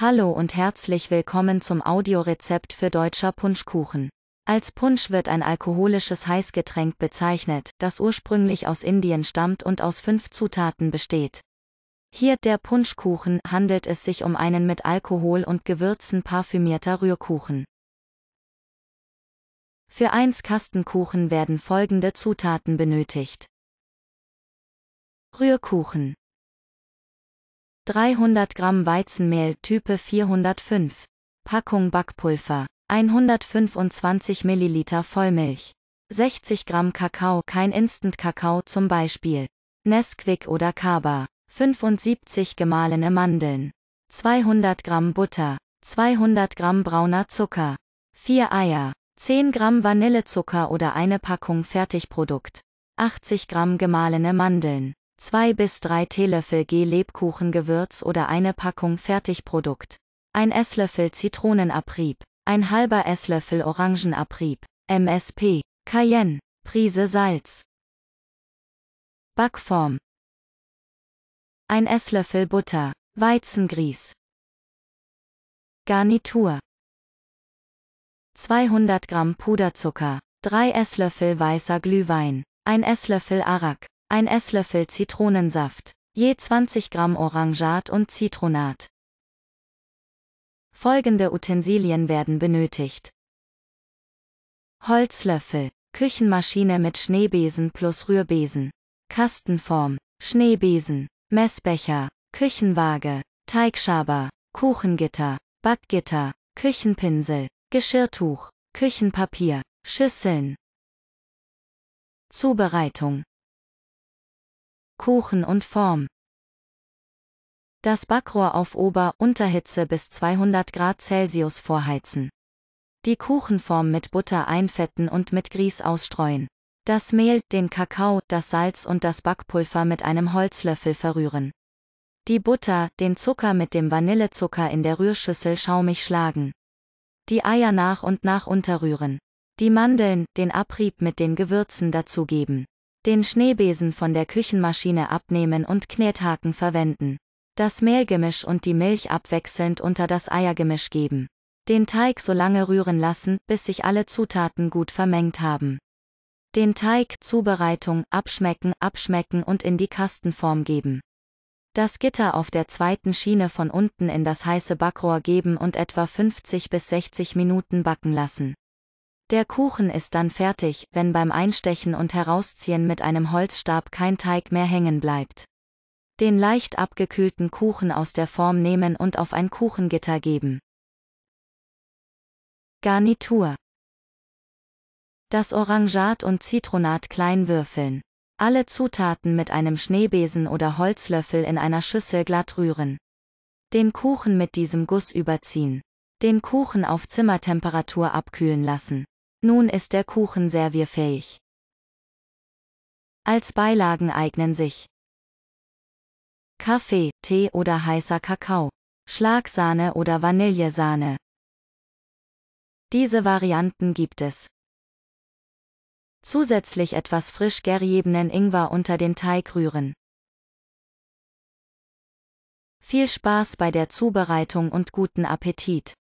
Hallo und herzlich willkommen zum Audiorezept für deutscher Punschkuchen. Als Punsch wird ein alkoholisches Heißgetränk bezeichnet, das ursprünglich aus Indien stammt und aus fünf Zutaten besteht. Hier der Punschkuchen handelt es sich um einen mit Alkohol und Gewürzen parfümierter Rührkuchen. Für 1 Kastenkuchen werden folgende Zutaten benötigt. Rührkuchen 300 Gramm Weizenmehl Type 405, Packung Backpulver, 125 Milliliter Vollmilch, 60 Gramm Kakao, kein Instant-Kakao zum Beispiel, Nesquik oder Kaba, 75 gemahlene Mandeln, 200 Gramm Butter, 200 Gramm brauner Zucker, 4 Eier, 10 Gramm Vanillezucker oder eine Packung Fertigprodukt, 80 Gramm gemahlene Mandeln. 2 bis 3 Teelöffel G-Lebkuchengewürz oder eine Packung Fertigprodukt. Ein Esslöffel Zitronenabrieb, ein halber Esslöffel Orangenabrieb, MSP, Cayenne, Prise Salz. Backform. Ein Esslöffel Butter, Weizengrieß. Garnitur. 200 Gramm Puderzucker, 3 Esslöffel weißer Glühwein, 1 Esslöffel Arak, ein Esslöffel Zitronensaft, je 20 Gramm Orangat und Zitronat. Folgende Utensilien werden benötigt. Holzlöffel, Küchenmaschine mit Schneebesen plus Rührbesen, Kastenform, Schneebesen, Messbecher, Küchenwaage, Teigschaber, Kuchengitter, Backgitter, Küchenpinsel, Geschirrtuch, Küchenpapier, Schüsseln. Zubereitung Kuchen und Form. Das Backrohr auf Ober- Unterhitze bis 200 Grad Celsius vorheizen. Die Kuchenform mit Butter einfetten und mit Grieß ausstreuen. Das Mehl, den Kakao, das Salz und das Backpulver mit einem Holzlöffel verrühren. Die Butter, den Zucker mit dem Vanillezucker in der Rührschüssel schaumig schlagen. Die Eier nach und nach unterrühren. Die Mandeln, den Abrieb mit den Gewürzen dazugeben. Den Schneebesen von der Küchenmaschine abnehmen und Knethaken verwenden. Das Mehlgemisch und die Milch abwechselnd unter das Eiergemisch geben. Den Teig so lange rühren lassen, bis sich alle Zutaten gut vermengt haben. Den Teig Zubereitung abschmecken, abschmecken und in die Kastenform geben. Das Gitter auf der zweiten Schiene von unten in das heiße Backrohr geben und etwa 50 bis 60 Minuten backen lassen. Der Kuchen ist dann fertig, wenn beim Einstechen und Herausziehen mit einem Holzstab kein Teig mehr hängen bleibt. Den leicht abgekühlten Kuchen aus der Form nehmen und auf ein Kuchengitter geben. Garnitur. Das Orangat und Zitronat klein würfeln. Alle Zutaten mit einem Schneebesen oder Holzlöffel in einer Schüssel glatt rühren. Den Kuchen mit diesem Guss überziehen. Den Kuchen auf Zimmertemperatur abkühlen lassen. Nun ist der Kuchen servierfähig. Als Beilagen eignen sich Kaffee, Tee oder heißer Kakao, Schlagsahne oder Vanillesahne. Diese Varianten gibt es. Zusätzlich etwas frisch geriebenen Ingwer unter den Teig rühren. Viel Spaß bei der Zubereitung und guten Appetit!